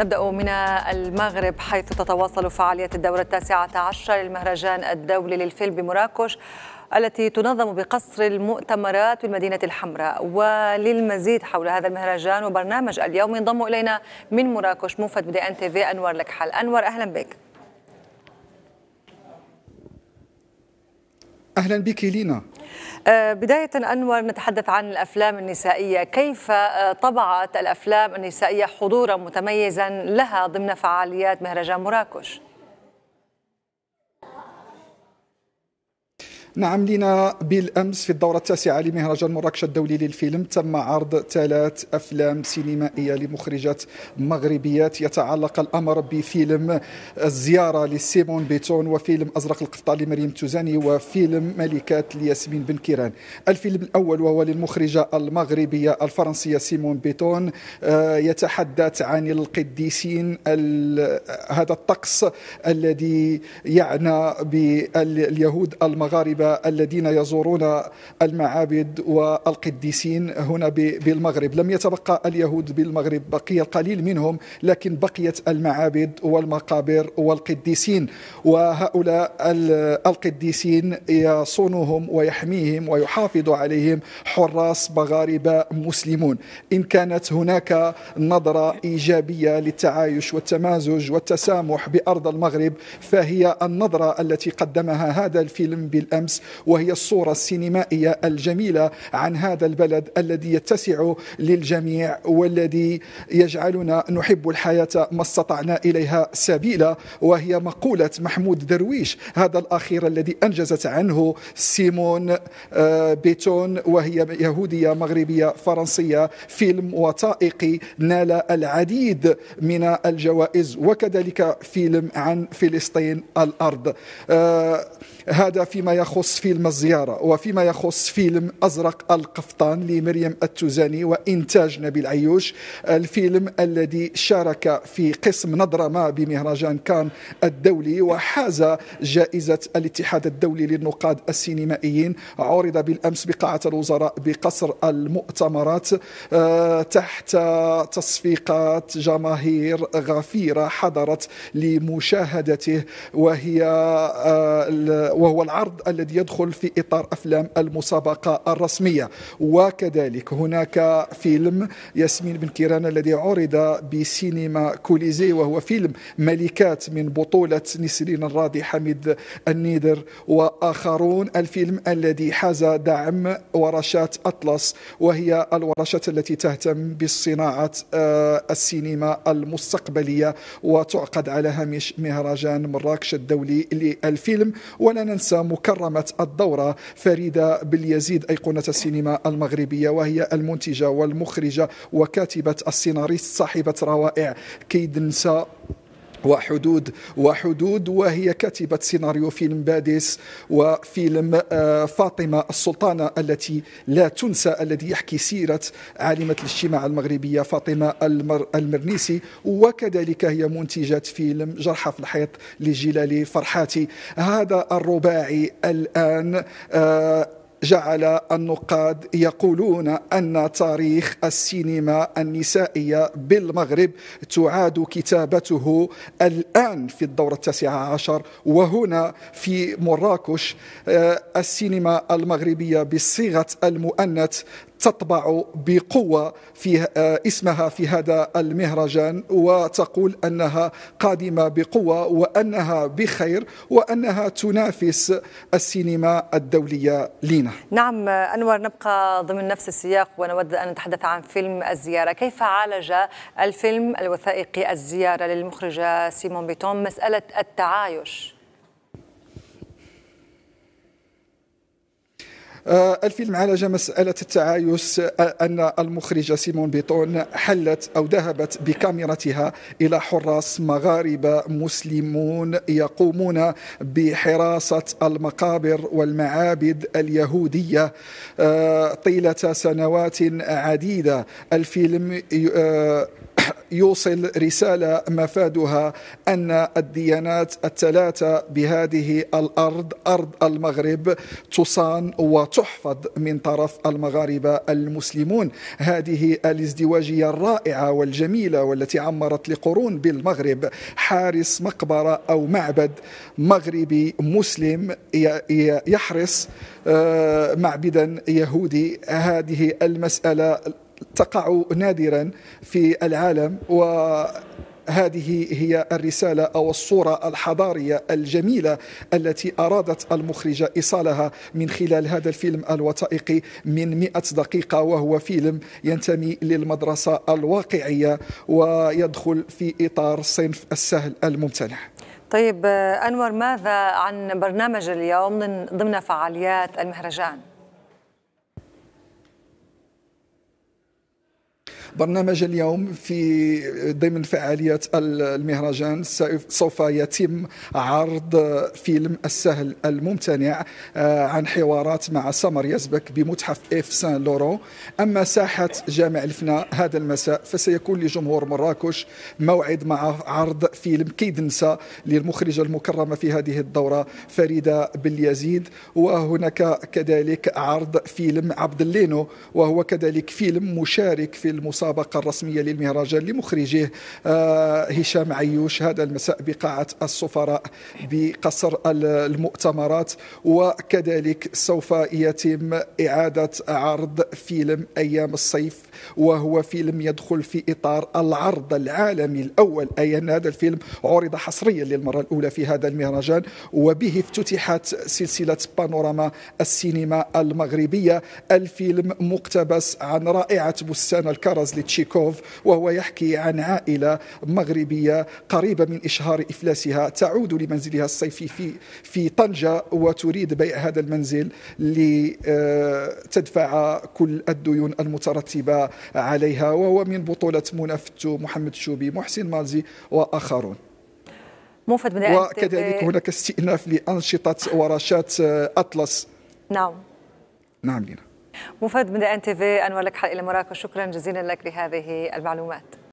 نبدأ من المغرب حيث تتواصل فعالية الدورة التاسعة عشر للمهرجان الدولي للفيلم بمراكش التي تنظم بقصر المؤتمرات بالمدينة الحمراء وللمزيد حول هذا المهرجان وبرنامج اليوم ينضم إلينا من مراكش موفد بدي أن تي في أنور لكحل أنور أهلا بك اهلا بك لينا آه، بداية أنور نتحدث عن الأفلام النسائية كيف آه، طبعت الأفلام النسائية حضورا متميزا لها ضمن فعاليات مهرجان مراكش نعم لنا بالأمس في الدورة التاسعة لمهرجان مراكش الدولي للفيلم تم عرض ثلاث أفلام سينمائية لمخرجات مغربيات يتعلق الأمر بفيلم الزيارة لسيمون بيتون وفيلم أزرق القفطان لمريم توزاني وفيلم ملكات لياسمين بن كيران الفيلم الأول وهو للمخرجة المغربية الفرنسية سيمون بيتون آه، يتحدث عن القديسين هذا الطقس الذي يعنى باليهود المغاربة الذين يزورون المعابد والقديسين هنا بالمغرب لم يتبقى اليهود بالمغرب بقي القليل منهم لكن بقيت المعابد والمقابر والقديسين وهؤلاء القديسين يصونهم ويحميهم ويحافظ عليهم حراس مغاربه مسلمون ان كانت هناك نظره ايجابيه للتعايش والتمازج والتسامح بارض المغرب فهي النظره التي قدمها هذا الفيلم بالامس وهي الصورة السينمائية الجميلة عن هذا البلد الذي يتسع للجميع والذي يجعلنا نحب الحياة ما استطعنا إليها سبيلا وهي مقولة محمود درويش هذا الأخير الذي أنجزت عنه سيمون آه، بيتون وهي يهودية مغربية فرنسية فيلم وثائقي نال العديد من الجوائز وكذلك فيلم عن فلسطين الأرض آه، هذا فيما يخص يخص فيلم الزيارة وفيما يخص فيلم أزرق القفطان لمريم التوزاني وإنتاج نبيل عيوش الفيلم الذي شارك في قسم نظرة ما بمهرجان كان الدولي وحاز جائزة الاتحاد الدولي للنقاد السينمائيين عرض بالأمس بقاعة الوزراء بقصر المؤتمرات آه، تحت تصفيقات جماهير غفيرة حضرت لمشاهدته وهي آه، وهو العرض الذي الذي يدخل في إطار أفلام المسابقة الرسمية وكذلك هناك فيلم ياسمين بن كيران الذي عرض بسينما كوليزي وهو فيلم ملكات من بطولة نسرين الراضي حميد النيدر وآخرون الفيلم الذي حاز دعم ورشات أطلس وهي الورشات التي تهتم بالصناعة آه، السينما المستقبلية وتعقد على هامش مهرجان مراكش الدولي للفيلم ولا ننسى مكرمة قامت الدورة فريدة باليزيد أيقونة السينما المغربية وهي المنتجة والمخرجة وكاتبة السيناريست صاحبة روائع كيد نسى وحدود وحدود وهي كاتبة سيناريو فيلم بادس وفيلم آه، فاطمة السلطانة التي لا تنسى الذي يحكي سيرة عالمة الاجتماع المغربية فاطمة المر المرنيسي وكذلك هي منتجة فيلم جرحى في الحيط لجلال فرحاتي هذا الرباعي الآن آه، جعل النقاد يقولون أن تاريخ السينما النسائية بالمغرب تعاد كتابته الآن في الدورة التاسعة عشر وهنا في مراكش آه، السينما المغربية بصيغة المؤنث تطبع بقوة في آه، اسمها في هذا المهرجان وتقول أنها قادمة بقوة وأنها بخير وأنها تنافس السينما الدولية لينا نعم أنور نبقى ضمن نفس السياق ونود أن نتحدث عن فيلم الزيارة كيف عالج الفيلم الوثائقي الزيارة للمخرجة سيمون بيتون مسألة التعايش آه، الفيلم عالج مسألة التعايس آه، أن المخرجة سيمون بيتون حلت أو ذهبت بكاميرتها إلى حراس مغاربة مسلمون يقومون بحراسة المقابر والمعابد اليهودية آه، طيلة سنوات عديدة الفيلم يوصل رسالة مفادها أن الديانات الثلاثة بهذه الأرض أرض المغرب تصان وتحفظ من طرف المغاربة المسلمون هذه الازدواجية الرائعة والجميلة والتي عمرت لقرون بالمغرب حارس مقبرة أو معبد مغربي مسلم يحرس آه، معبدا يهودي هذه المسألة تقع نادرا في العالم و هذه هي الرسالة أو الصورة الحضارية الجميلة التي أرادت المخرجة إيصالها من خلال هذا الفيلم الوثائقي من 100 دقيقة وهو فيلم ينتمي للمدرسة الواقعية ويدخل في إطار صنف السهل الممتنع طيب آه، أنور ماذا عن برنامج اليوم ضمن فعاليات المهرجان؟ برنامج اليوم في ضمن فعاليات المهرجان سوف يتم عرض فيلم السهل الممتنع آه، عن حوارات مع سمر يزبك بمتحف اف سان لورو أما ساحة جامع الفناء هذا المساء فسيكون لجمهور مراكش موعد مع عرض فيلم كيد نسا للمخرجة المكرمة في هذه الدورة فريدة باليزيد وهناك كذلك عرض فيلم عبد اللينو وهو كذلك فيلم مشارك في المس المسابقة الرسمية للمهرجان لمخرجه آه، هشام عيوش هذا المساء بقاعة السفراء بقصر المؤتمرات وكذلك سوف يتم إعادة عرض فيلم أيام الصيف وهو فيلم يدخل في إطار العرض العالمي الأول أي أن هذا الفيلم عرض حصريا للمرة الأولى في هذا المهرجان وبه افتتحت سلسلة بانوراما السينما المغربية الفيلم مقتبس عن رائعة بستان الكرز ممتاز لتشيكوف وهو يحكي عن عائلة مغربية قريبة من إشهار إفلاسها تعود لمنزلها الصيفي في في طنجة وتريد بيع هذا المنزل لتدفع آه، كل الديون المترتبة عليها وهو من بطولة منى محمد شوبي محسن مالزي وآخرون موفد من وكذلك هناك استئناف لأنشطة ورشات آه، أطلس نعم نعم لينا مفاد من ان تي في انور لك حلقه لمراكش شكرا جزيلا لك لهذه المعلومات